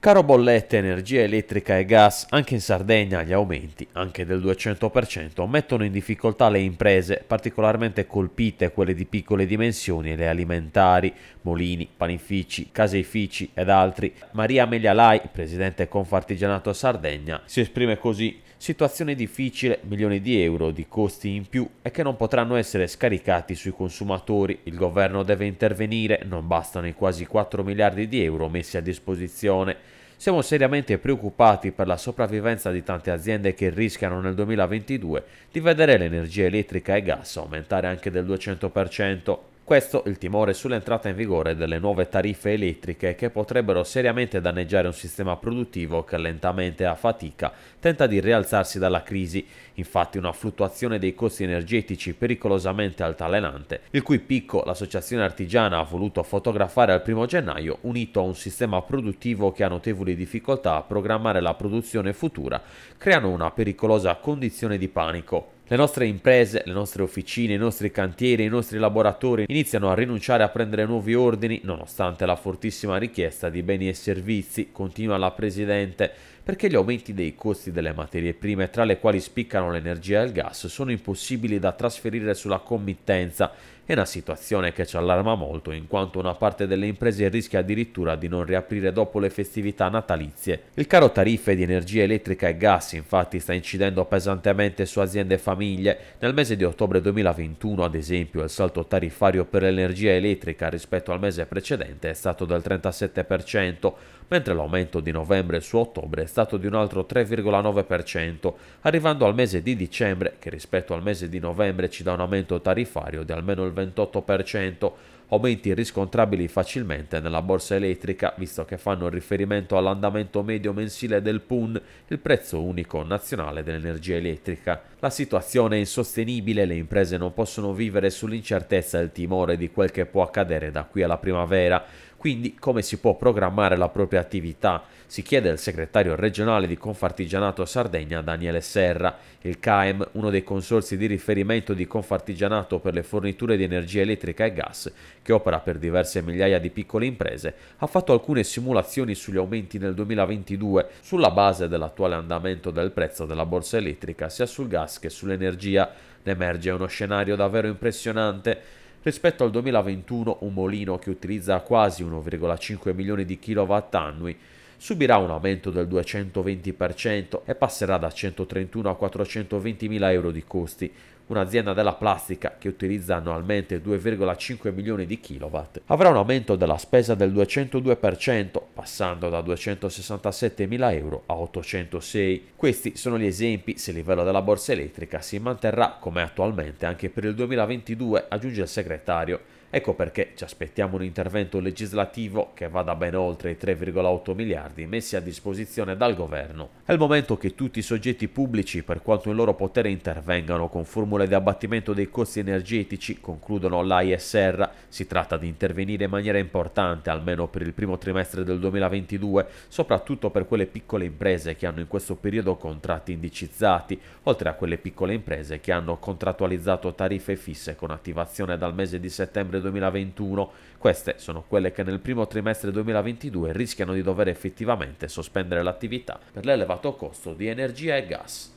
Caro bollette, energia elettrica e gas, anche in Sardegna gli aumenti, anche del 200%, mettono in difficoltà le imprese, particolarmente colpite quelle di piccole dimensioni e le alimentari, molini, panifici, caseifici ed altri. Maria Amelia Lai, presidente Confartigianato Sardegna, si esprime così Situazione difficile, milioni di euro di costi in più e che non potranno essere scaricati sui consumatori. Il governo deve intervenire, non bastano i quasi 4 miliardi di euro messi a disposizione. Siamo seriamente preoccupati per la sopravvivenza di tante aziende che rischiano nel 2022 di vedere l'energia elettrica e gas aumentare anche del 200%. Questo il timore sull'entrata in vigore delle nuove tariffe elettriche che potrebbero seriamente danneggiare un sistema produttivo che lentamente a fatica tenta di rialzarsi dalla crisi, infatti una fluttuazione dei costi energetici pericolosamente altalenante, il cui picco l'associazione artigiana ha voluto fotografare al 1 gennaio unito a un sistema produttivo che ha notevoli difficoltà a programmare la produzione futura, creano una pericolosa condizione di panico. Le nostre imprese, le nostre officine, i nostri cantieri, i nostri laboratori iniziano a rinunciare a prendere nuovi ordini nonostante la fortissima richiesta di beni e servizi, continua la Presidente perché gli aumenti dei costi delle materie prime, tra le quali spiccano l'energia e il gas, sono impossibili da trasferire sulla committenza. È una situazione che ci allarma molto, in quanto una parte delle imprese rischia addirittura di non riaprire dopo le festività natalizie. Il caro tariffe di energia elettrica e gas, infatti, sta incidendo pesantemente su aziende e famiglie. Nel mese di ottobre 2021, ad esempio, il salto tariffario per l'energia elettrica rispetto al mese precedente è stato del 37%, mentre l'aumento di novembre su ottobre è stato stato di un altro 3,9%, arrivando al mese di dicembre, che rispetto al mese di novembre ci dà un aumento tariffario di almeno il 28%, aumenti riscontrabili facilmente nella borsa elettrica, visto che fanno riferimento all'andamento medio mensile del PUN, il prezzo unico nazionale dell'energia elettrica. La situazione è insostenibile, le imprese non possono vivere sull'incertezza e il timore di quel che può accadere da qui alla primavera. Quindi come si può programmare la propria attività? Si chiede al segretario regionale di Confartigianato Sardegna Daniele Serra. Il CAEM, uno dei consorsi di riferimento di Confartigianato per le forniture di energia elettrica e gas, che opera per diverse migliaia di piccole imprese, ha fatto alcune simulazioni sugli aumenti nel 2022 sulla base dell'attuale andamento del prezzo della borsa elettrica sia sul gas che sull'energia. Ne emerge uno scenario davvero impressionante. Rispetto al 2021 un molino che utilizza quasi 1,5 milioni di kilowatt annui subirà un aumento del 220% e passerà da 131 a 420 mila euro di costi, un'azienda della plastica che utilizza annualmente 2,5 milioni di kilowatt, avrà un aumento della spesa del 202%, passando da 267 mila euro a 806. Questi sono gli esempi se il livello della borsa elettrica si manterrà come attualmente anche per il 2022, aggiunge il segretario Ecco perché ci aspettiamo un intervento legislativo che vada ben oltre i 3,8 miliardi messi a disposizione dal governo. È il momento che tutti i soggetti pubblici, per quanto in loro potere, intervengano con formule di abbattimento dei costi energetici, concludono l'AISR. Si tratta di intervenire in maniera importante, almeno per il primo trimestre del 2022, soprattutto per quelle piccole imprese che hanno in questo periodo contratti indicizzati, oltre a quelle piccole imprese che hanno contrattualizzato tariffe fisse con attivazione dal mese di settembre settembre 2021. Queste sono quelle che nel primo trimestre 2022 rischiano di dover effettivamente sospendere l'attività per l'elevato costo di energia e gas.